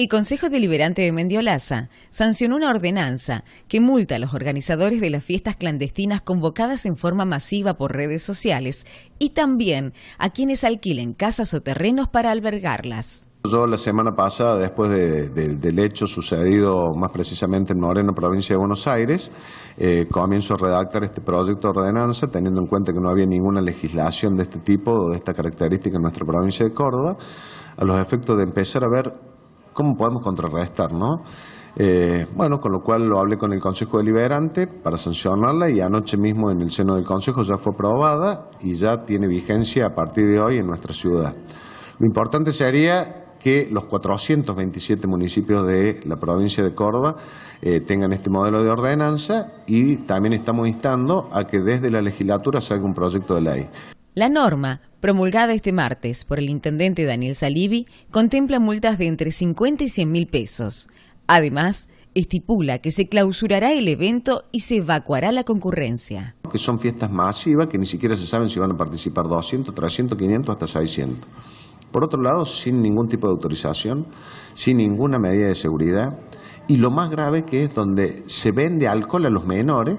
El Consejo Deliberante de Mendiolaza sancionó una ordenanza que multa a los organizadores de las fiestas clandestinas convocadas en forma masiva por redes sociales y también a quienes alquilen casas o terrenos para albergarlas. Yo la semana pasada, después del hecho sucedido más precisamente en Moreno, provincia de Buenos Aires, eh, comienzo a redactar este proyecto de ordenanza, teniendo en cuenta que no había ninguna legislación de este tipo o de esta característica en nuestra provincia de Córdoba, a los efectos de empezar a ver ¿Cómo podemos contrarrestar? ¿no? Eh, bueno, con lo cual lo hablé con el Consejo Deliberante para sancionarla y anoche mismo en el seno del Consejo ya fue aprobada y ya tiene vigencia a partir de hoy en nuestra ciudad. Lo importante sería que los 427 municipios de la provincia de Córdoba eh, tengan este modelo de ordenanza y también estamos instando a que desde la legislatura salga un proyecto de ley. La norma promulgada este martes por el intendente Daniel Salivi, contempla multas de entre 50 y 100 mil pesos. Además, estipula que se clausurará el evento y se evacuará la concurrencia. Que son fiestas masivas que ni siquiera se saben si van a participar 200, 300, 500, hasta 600. Por otro lado, sin ningún tipo de autorización, sin ninguna medida de seguridad. Y lo más grave que es donde se vende alcohol a los menores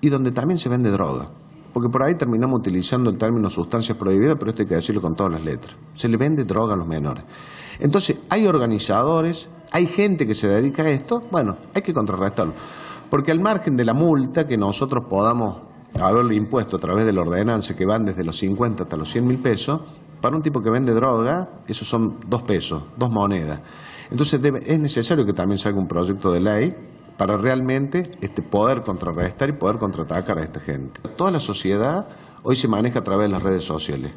y donde también se vende droga. Porque por ahí terminamos utilizando el término sustancias prohibidas, pero esto hay que decirlo con todas las letras. Se le vende droga a los menores. Entonces, hay organizadores, hay gente que se dedica a esto, bueno, hay que contrarrestarlo. Porque al margen de la multa que nosotros podamos haberle impuesto a través de la ordenanza, que van desde los 50 hasta los 100 mil pesos, para un tipo que vende droga, esos son dos pesos, dos monedas. Entonces es necesario que también salga un proyecto de ley para realmente este, poder contrarrestar y poder contraatacar a esta gente. Toda la sociedad hoy se maneja a través de las redes sociales.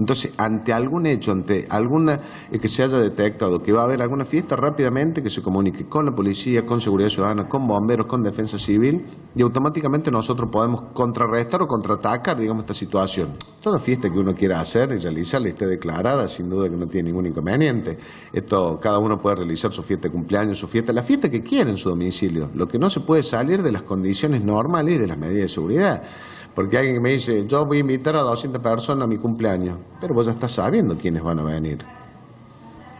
Entonces, ante algún hecho, ante alguna eh, que se haya detectado que va a haber alguna fiesta, rápidamente que se comunique con la policía, con seguridad ciudadana, con bomberos, con defensa civil, y automáticamente nosotros podemos contrarrestar o contraatacar, digamos, esta situación. Toda fiesta que uno quiera hacer y realizar, esté declarada, sin duda que no tiene ningún inconveniente. Esto, cada uno puede realizar su fiesta de cumpleaños, su fiesta, la fiesta que quiera en su domicilio. Lo que no se puede salir de las condiciones normales y de las medidas de seguridad. Porque alguien me dice, yo voy a invitar a 200 personas a mi cumpleaños, pero vos ya estás sabiendo quiénes van a venir.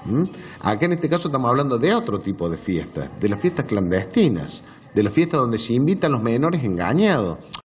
¿Mm? Acá en este caso estamos hablando de otro tipo de fiestas, de las fiestas clandestinas, de las fiestas donde se invitan los menores engañados.